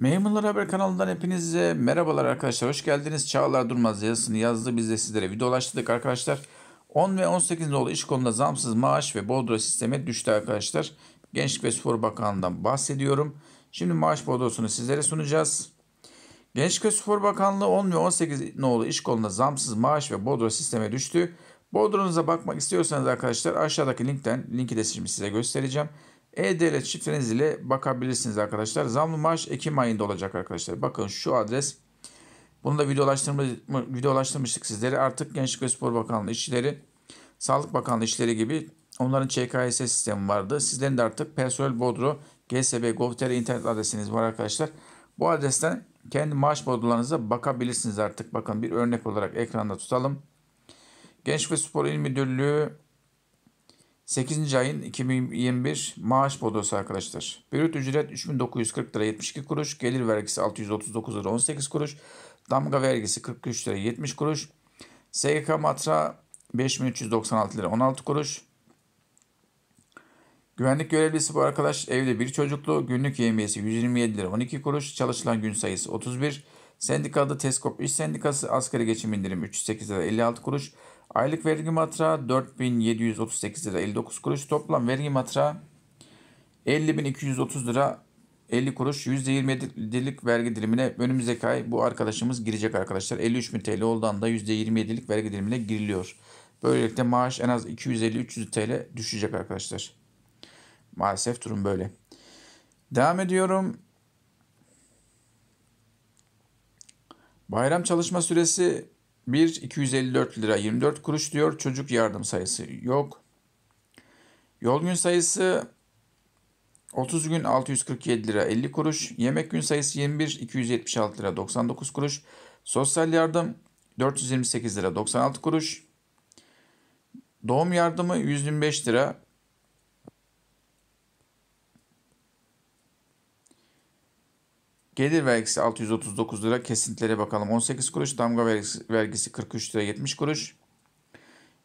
Meymunlar Haber kanalından hepinize merhabalar arkadaşlar. Hoş geldiniz. Çağlar Durmaz yazısını yazdı. Biz de sizlere videolaştırdık arkadaşlar. 10 ve 18 dolu iş konuda zamsız maaş ve bodro sisteme düştü arkadaşlar. Gençlik ve Spor Bakanlığı'ndan bahsediyorum. Şimdi maaş bodrosunu sizlere sunacağız. Gençlik ve Spor Bakanlığı 10 ve 18 nolu iş konuda zamsız maaş ve bodro sisteme düştü. Bodronuza bakmak istiyorsanız arkadaşlar aşağıdaki linkten linki de şimdi size göstereceğim. E-Devlet şifreniz ile bakabilirsiniz arkadaşlar. Zamlı maaş Ekim ayında olacak arkadaşlar. Bakın şu adres. Bunu da videolaştırmıştık sizlere. Artık Gençlik ve Spor Bakanlığı işçileri, Sağlık Bakanlığı işleri gibi onların ÇKS sistemi vardı. Sizlerin de artık personel bodro GSB Gov.tr internet adresiniz var arkadaşlar. Bu adresten kendi maaş bodrolarınıza bakabilirsiniz artık. Bakın bir örnek olarak ekranda tutalım. Gençlik ve Spor İl Müdürlüğü 8. ayın 2021 maaş bodosu arkadaşlar. Brüt ücret 3940 lira 72 kuruş. Gelir vergisi 639 lira 18 kuruş. Damga vergisi 43 lira 70 kuruş. SGK matra 5396 lira 16 kuruş. Güvenlik görevlisi bu arkadaş evde bir çocuklu. Günlük yemiyesi 127 lira 12 kuruş. Çalışılan gün sayısı 31. Sendikada Teskop İş Sendikası asgari geçim indirim 308 lira 56 kuruş. Aylık vergi matrağı 4738 lira 59 kuruş. Toplam vergi matrağı 50.230 lira 50 kuruş %27'lik vergi dilimine önümüzdeki ay bu arkadaşımız girecek arkadaşlar. 53.000 TL olduğundan da %27'lik vergi dilimine giriliyor. Böylelikle maaş en az 250-300 TL düşecek arkadaşlar. Maalesef durum böyle. Devam ediyorum. Bayram çalışma süresi 1 254 lira 24 kuruş diyor. Çocuk yardım sayısı yok. Yol gün sayısı 30 gün 647 lira 50 kuruş. Yemek gün sayısı 21 276 lira 99 kuruş. Sosyal yardım 428 lira 96 kuruş. Doğum yardımı 125 lira Gelir vergisi 639 lira. Kesintilere bakalım 18 kuruş. Damga vergisi 43 lira 70 kuruş.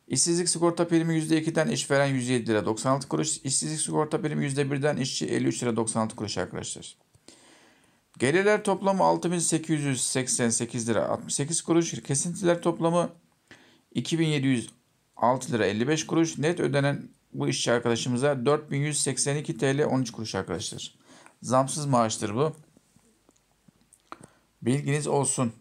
İşsizlik sigorta primi %2'den işveren 107 lira 96 kuruş. İşsizlik sigorta primi %1'den işçi 53 lira 96 kuruş arkadaşlar. Gelirler toplamı 6888 lira 68 kuruş. Kesintiler toplamı 2706 lira 55 kuruş. Net ödenen bu işçi arkadaşımıza 4182 TL 13 kuruş arkadaşlar. Zamsız maaştır bu. Bilginiz olsun.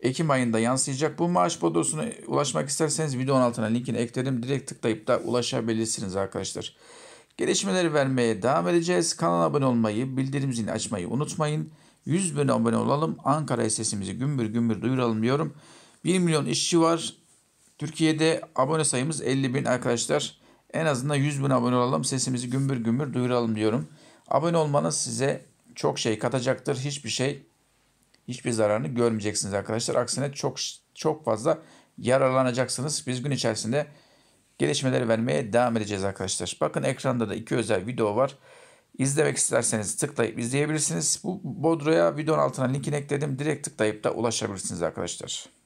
Ekim ayında yansıyacak bu maaş bodrosuna ulaşmak isterseniz videonun altına linkini ekledim. Direkt tıklayıp da ulaşabilirsiniz arkadaşlar. Gelişmeleri vermeye devam edeceğiz. Kanala abone olmayı, bildirim zilini açmayı unutmayın. 100 bin abone olalım. Ankara sesimizi gümbür gümbür duyuralım diyorum. 1 milyon işçi var. Türkiye'de abone sayımız 50 bin arkadaşlar. En azından 100 bin abone olalım. Sesimizi gümbür gümbür duyuralım diyorum. Abone olmanız size çok şey katacaktır. Hiçbir şey hiçbir zararını görmeyeceksiniz arkadaşlar. Aksine çok çok fazla yararlanacaksınız. Biz gün içerisinde gelişmeleri vermeye devam edeceğiz arkadaşlar. Bakın ekranda da iki özel video var. İzlemek isterseniz tıklayıp izleyebilirsiniz. Bu Bodro'ya videonun altına linkini ekledim. Direkt tıklayıp da ulaşabilirsiniz arkadaşlar.